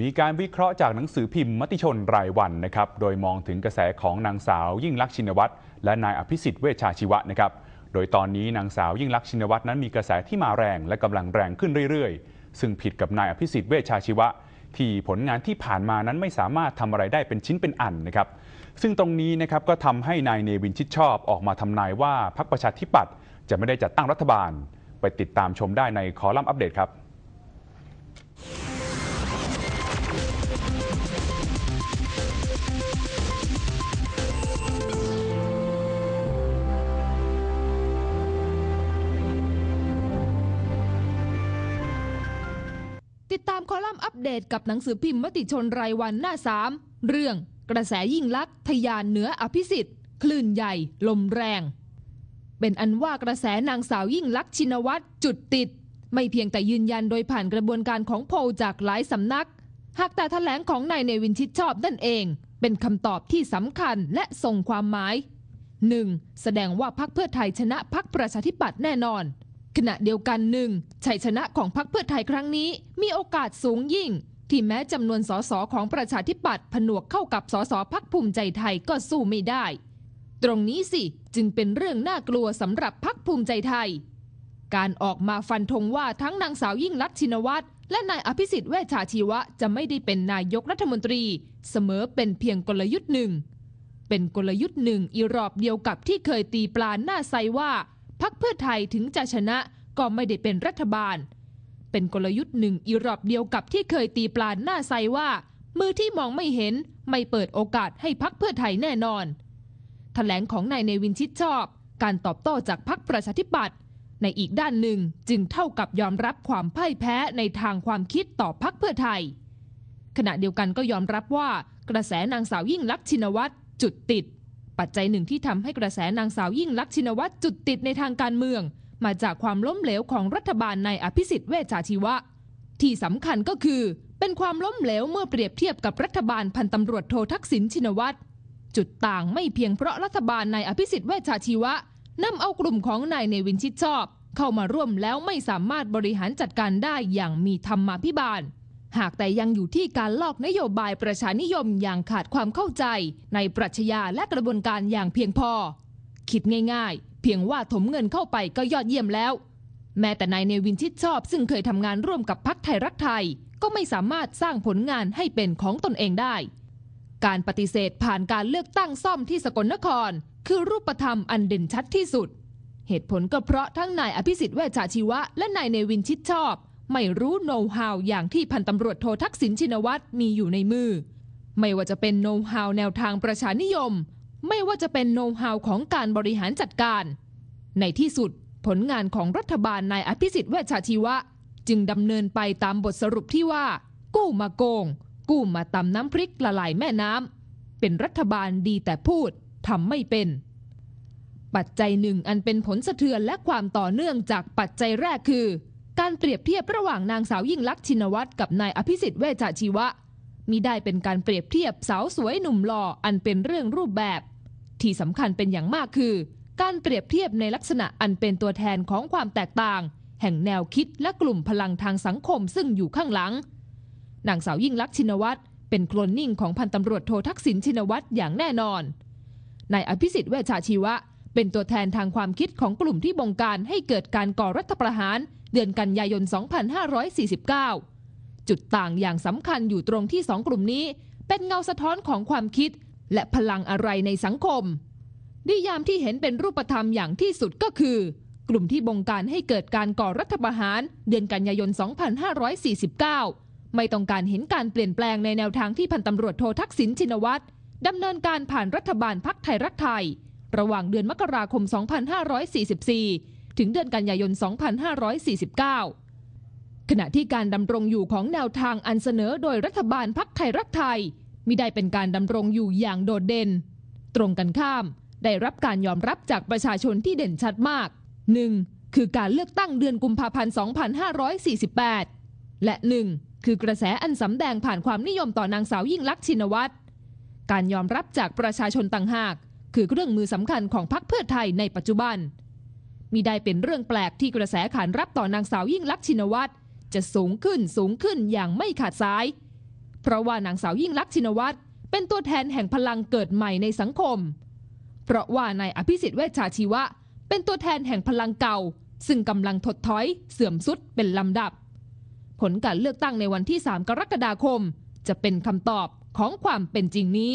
มีการวิเคราะห์จากหนังสือพิมพ์มติชนรายวันนะครับ โดยมองถึงกระแสของนางสาวยิ่งลักษณ์ชินวัตรและนายอภิสิทธิ์เวชชาชีวะนะครับ โดยตอนนี้นางสาวยิ่งลักษณ์ชินวัตรนั้น มีกระแสที่มาแรง และกำลังแรงขึ้นเรื่อยๆ ซึ่งผิดกับนายอภิสิทธิ์เวชชาชีวะ ที่ผลงานที่ผ่านมานั้น ไม่สามารถทำอะไรได้เป็นชิ้นเป็นอันนะครับ ซึ่งตรงนี้นะครับก็ทำให้นายเนวินชิดชอบออกมาทำนายว่าพรรคประชาธิปัตย์จะไม่ได้จัดตั้งรัฐบาล ไปติดตามชม ได้ในคอลัมน์อัปเดตครับติดตามคอลัมน์อัปเดตกับหนังสือพิมพ์มติชนรายวันหน้าสามเรื่อง กระแสยิ่งลักษณ์ทยานเหนืออภิสิทธิ์ คลื่นใหญ่ ลมแรง เป็นอันว่ากระแสนางสาวยิ่งลักษณ์ชินวัตรจุดติด ไม่เพียงแต่ยืนยันโดยผ่านกระบวนการของโพลจากหลายสำนัก หากแต่แถลงของนายเนวินชิดชอบนั่นเอง เป็นคำตอบที่สำคัญและส่งความหมาย 1. แสดงว่าพักเพื่อไทยชนะพักประชาธิปัตย์แน่นอนขณะเดียวกันหนึ่งชัยชนะของพรรคเพื่อไทยครั้งนี้ มีโอกาสสูงยิ่ง ที่แม้จำนวนสสของประชาธิปัตย์ผนวกเข้ากับสสพักภูมิใจไทยก็สู้ไม่ได้ ตรงนี้สิจึงเป็นเรื่องน่ากลัวสำหรับพักภูมิใจไทย การออกมาฟันธงว่าทั้งนางสาวยิ่งลักษณ์ชินวัตรและนายอภิสิทธิ์เวชชาชีวะ จะไม่ได้เป็นนายกรัฐมนตรี เสมอเป็นเพียงกลยุทธ์หนึ่งเป็นกลยุทธ์หนึ่งอีรอบเดียวกับที่เคยตีปลาหน้าไซว่าพักเพื่อไทยถึงจะชนะก็ไม่ได้เป็นรัฐบาล เป็นกลยุทธ์หนึ่งอีรอบเดียวกับที่เคยตีปลาหน้าไซว่า มือที่มองไม่เห็นไม่เปิดโอกาสให้พักเพื่อไทยแน่นอนถแถลงของนายเนวินชิดชอบ การตอบโต้จากพักประชาธิปัตย์ในอีกด้านหนึ่งจึงเท่ากับยอมรับความพ่ายแพ้ในทางความคิดต่อพักเพื่อไทย ขณะเดียวกันก็ยอมรับว่ากระแสนางสาวยิ่งลักษณ์ชินวัตรจุดติดปัจจัยหนึ่งที่ทำให้กระแสนางสาวยิ่งลักษณ์ชินวัตรจุดติดในทางการเมือง มาจากความล้มเหลวของรัฐบาลในอภิสิทธิ์เวชชาชีวะ ที่สำคัญก็คือเป็นความล้มเหลวเมื่อเปรียบเทียบกับรัฐบาลพันตำรวจโททักษิณชินวัตรจุดต่างไม่เพียงเพราะรัฐบาลในอภิสิทธิ์เวชชาชีวะนาเอากลุ่มของนายเนวินชิดชอบ เข้ามาร่วมแล้วไม่สามารถบริหารจัดการได้อย่างมีธรรมาภิบาลหากแต่ยังอยู่ที่การลอกนโยบายประชานิยมอย่างขาดความเข้าใจ ในปรัชญาและกระบวนการอย่างเพียงพอ คิดง่ายๆ เพียงว่าถมเงินเข้าไปก็ยอดเยี่ยมแล้ว แม้แต่นายเนวินชิดชอบ ซึ่งเคยทำงานร่วมกับพักไทยรักไทยก็ไม่สามารถสร้างผลงานให้เป็นของตนเองได้ การปฏิเสธผ่านการเลือกตั้งซ่อมที่สกลนคร คือรูปธรรมอันเด่นชัดที่สุด เหตุผลก็เพราะทั้งนายอภิสิทธิ์เวชชาชีวะและนายเนวินชิดชอบไม่รู้โน้ตฮาวอย่างที่พันตำรวจโททักษิณชินวัตรมีอยู่ในมือ ไม่ว่าจะเป็นโน้ตฮาวแนวทางประชานิยม ไม่ว่าจะเป็นโน้ตฮาวของการบริหารจัดการ ในที่สุด ผลงานของรัฐบาลนายอภิสิทธิ์เวชชชีวะ จึงดำเนินไปตามบทสรุปที่ว่า กู้มาโกง กู้มาตำน้ำพริกละลายแม่น้ำเป็นรัฐบาลดีแต่พูดทำไม่เป็น ปัจจัยหนึ่งอันเป็นผลสะเทือนและความต่อเนื่องจากปัจจัยแรกคือการเปรียบเทียบระหว่างนางสาวยิ่งลักษณ์ชินวัตรกับนายอภิสิทธิ์เวชชีวะมิได้เป็นการเปรียบเทียบสาวสวยหนุ่มหล่ออันเป็นเรื่องรูปแบบ ที่สำคัญเป็นอย่างมากคือ การเปรียบเทียบในลักษณะอันเป็นตัวแทนของความแตกต่าง แห่งแนวคิดและกลุ่มพลังทางสังคมซึ่งอยู่ข้างหลังนางสาวยิ่งลักษณ์ชินวัตรเป็นโคลนนิ่งของพันตำรวจโททักษิณชินวัตรอย่างแน่นอนนายอภิสิทธิ์เวชชีวะ เป็นตัวแทนทางความคิดของกลุ่มที่บงการให้เกิดการก่อรัฐประหารเดือนกันยายน 2549 จุดต่างอย่างสำคัญอยู่ตรงที่สองกลุ่มนี้ เป็นเงาสะท้อนของความคิด และพลังอะไรในสังคม นิยามที่เห็นเป็นรูปธรรมอย่างที่สุดก็คือ กลุ่มที่บงการให้เกิดการก่อรัฐประหาร เดือนกันยายน 2549 ไม่ต้องการเห็นการเปลี่ยนแปลงในแนวทางที่พันตำรวจโททักษิณชินวัตรดำเนินการผ่านรัฐบาลพักไทยรักไทย ระหว่างเดือนมกราคม 2544ถึงเดือนกันยายน 2549 ขณะที่การดำรงอยู่ของแนวทางอันเสนอโดยรัฐบาลพักไทยรักไทยมิได้เป็นการดำรงอยู่อย่างโดดเด่น ตรงกันข้ามได้รับการยอมรับจากประชาชนที่เด่นชัดมาก 1. คือการเลือกตั้งเดือนกุมภาพันธ์ 2548 และ 1. คือกระแสอันสำแดงผ่านความนิยมต่อนางสาวยิ่งลักษณ์ชินวัตร การยอมรับจากประชาชนต่างหาก คือเครื่องมือสำคัญของพรรคเพื่อไทยในปัจจุบันมิได้เป็นเรื่องแปลกที่กระแสขานรับต่อนางสาวยิ่งลักษณ์ชินวัตรจะสูงขึ้นสูงขึ้นอย่างไม่ขาดสาย เพราะว่านางสาวยิ่งลักษณ์ชินวัตรเป็นตัวแทนแห่งพลังเกิดใหม่ในสังคม เพราะว่านายอภิสิทธิ์เวชชาชีวะ เป็นตัวแทนแห่งพลังเก่า ซึ่งกำลังถดถอย เสื่อมสุดเป็นลำดับ ผลการเลือกตั้งในวันที่ 3 กรกฎาคมจะเป็นคำตอบของความเป็นจริงนี้